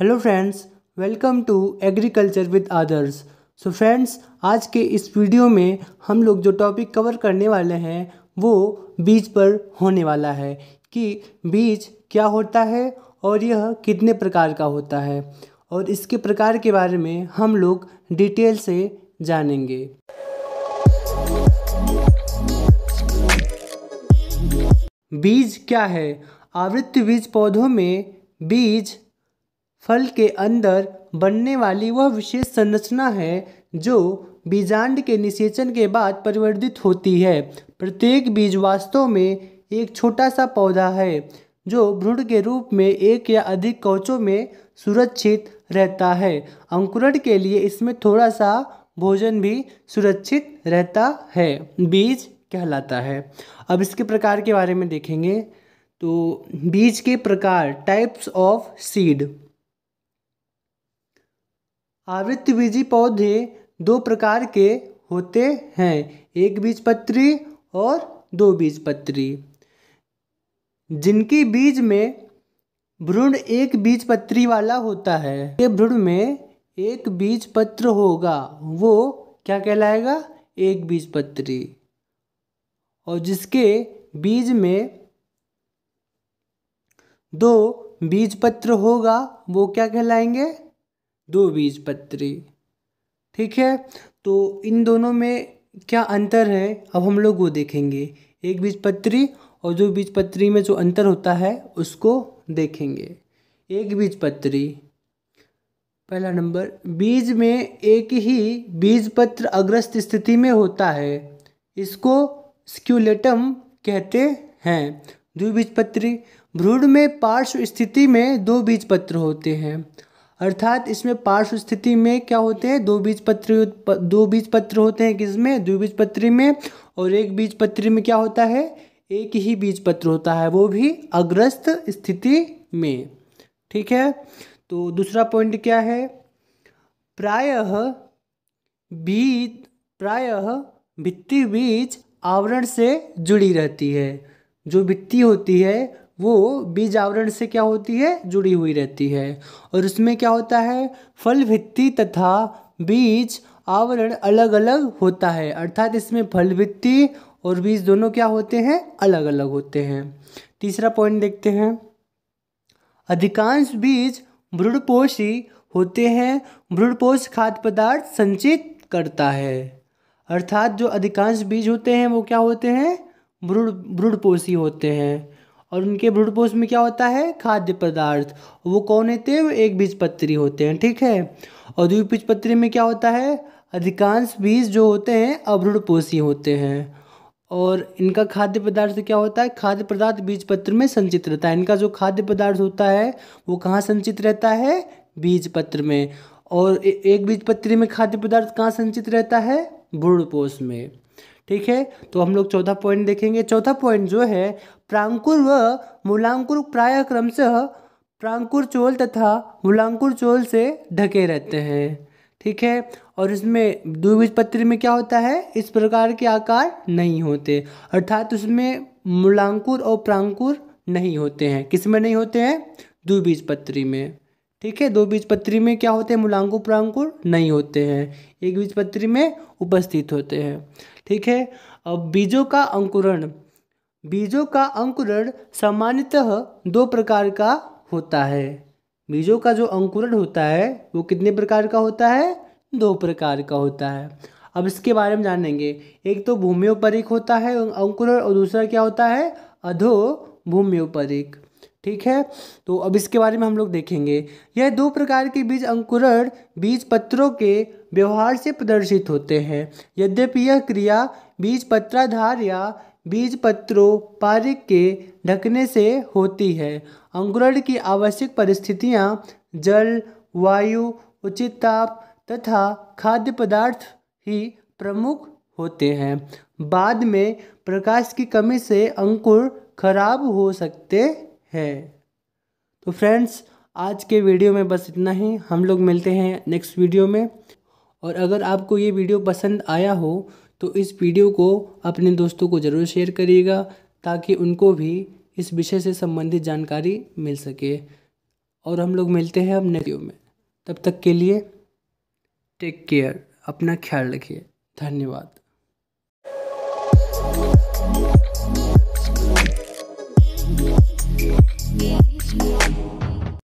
hello friends welcome to agriculture with others so friends आज के इस वीडियो में हम लोग जो टॉपिक कवर करने वाले हैं वो बीज पर होने वाला है कि बीज क्या होता है और यह कितने प्रकार का होता है और इसके प्रकार के बारे में हम लोग डिटेल से जानेंगे बीज क्या है आवृत्त बीज पौधों में बीज फल के अंदर बनने वाली वह विशेष संरचना है जो बीजांड के निषेचन के बाद परिवर्तित होती है प्रत्येक बीज वास्तव में एक छोटा सा पौधा है जो भ्रूण के रूप में एक या अधिक कवचों में सुरक्षित रहता है अंकुरण के लिए इसमें थोड़ा सा भोजन भी सुरक्षित रहता है बीज कहलाता है अब इसके प्रकार के बारे में देखेंगे तो बीज के प्रकार टाइप्स ऑफ सीड बीजी पौधे दो प्रकार के होते हैं एक बीजपत्री और दो बीजपत्री जिनके बीज में भ्रूण एक बीजपत्री वाला होता है ये भ्रूण में एक बीजपत्र होगा वो क्या कहलाएगा एक बीजपत्री और जिसके बीज में दो बीजपत्र होगा वो क्या कहलाएंगे दो बीज पत्री ठीक है तो इन दोनों में क्या अंतर है अब हम लोग वो देखेंगे एक बीज पत्री और दो पत्री में जो अंतर होता है उसको देखेंगे एक बीज पत्री पहला नंबर बीज में एक ही बीज पत्र अग्रस्त स्थिति में होता है इसको स्क्यूलेटम कहते हैं द्विबीजपत्री भ्रूण में पार्श्व स्थिति में दो बीज पत्र होते हैं अर्थात इसमें पार्श्व स्थिति में क्या होते हैं दो बीज पत्र दो बीज पत्र होते हैं किसमें दो बीज पत्री में और एक बीज पत्री में क्या होता है एक ही बीज पत्र होता है वो भी अग्रस्त स्थिति में ठीक है तो दूसरा पॉइंट क्या है प्रायः बीज प्रायः भित्ती बीज आवरण से जुड़ी रहती है जो भित्ती होती है वो बीज आवरण से क्या होती है जुड़ी हुई रहती है और उसमें क्या होता है फल भित्ति तथा बीज आवरण अलग अलग होता है अर्थात इसमें फल भित्ति और बीज दोनों क्या होते हैं अलग अलग होते हैं तीसरा पॉइंट देखते हैं अधिकांश बीज भ्रूणपोषी होते हैं भ्रूणपोष खाद्य पदार्थ संचित करता है अर्थात जो अधिकांश बीज होते हैं वो क्या होते हैं भ्रूण भ्रूणपोषी होते हैं और उनके ब्रूड में क्या होता है खाद्य पदार्थ वो कौन होते हैं एक बीज पत्री होते हैं ठीक है और पत्री में क्या होता है अधिकांश बीज जो होते हैं अब्रूढ़पोषी होते हैं और इनका खाद्य पदार्थ क्या होता है खाद्य पदार्थ बीज पत्र में संचित रहता है इनका जो खाद्य पदार्थ होता है वो कहाँ संचित रहता है बीज पत्र में और एक बीज पत्री में खाद्य पदार्थ कहाँ संचित रहता है भ्रूणपोष में ठीक है तो हम लोग चौथा पॉइंट देखेंगे चौथा पॉइंट जो है प्रांकुर व मूलांकुर प्राय क्रमशः प्रांकुर चोल तथा मूलांकुर चोल से ढके रहते हैं ठीक है और इसमें द्विबीजपत्री में क्या होता है इस प्रकार के आकार नहीं होते अर्थात उसमें मूलांकुर और प्रांकुर नहीं होते हैं किस में नहीं होते हैं द्विबीजपत्री में ठीक है दो बीज पत्री में क्या होते हैं मूलांकुर प्रांकुर नहीं होते हैं एक बीज पत्री में उपस्थित होते हैं ठीक है अब बीजों का अंकुरण बीजों का अंकुरण सामान्यतः दो प्रकार का होता है बीजों का जो अंकुरण होता है वो कितने प्रकार का होता है दो प्रकार का होता है अब इसके बारे में जानेंगे एक तो भूमियोपरिक होता है अंकुरण और दूसरा क्या होता है अधो भूमियोपरिक ठीक है तो अब इसके बारे में हम लोग देखेंगे यह दो प्रकार के बीज अंकुरण बीज पत्रों के व्यवहार से प्रदर्शित होते हैं यद्यपि यह क्रिया बीज पत्राधार या बीज पत्रों पारिक के ढकने से होती है अंकुरण की आवश्यक परिस्थितियाँ जल वायु उचित ताप तथा खाद्य पदार्थ ही प्रमुख होते हैं बाद में प्रकाश की कमी से अंकुर खराब हो सकते है तो फ्रेंड्स आज के वीडियो में बस इतना ही हम लोग मिलते हैं नेक्स्ट वीडियो में और अगर आपको ये वीडियो पसंद आया हो तो इस वीडियो को अपने दोस्तों को ज़रूर शेयर करिएगा ताकि उनको भी इस विषय से संबंधित जानकारी मिल सके और हम लोग मिलते हैं अब नेक्स्ट वीडियो में तब तक के लिए टेक केयर अपना ख्याल रखिए धन्यवाद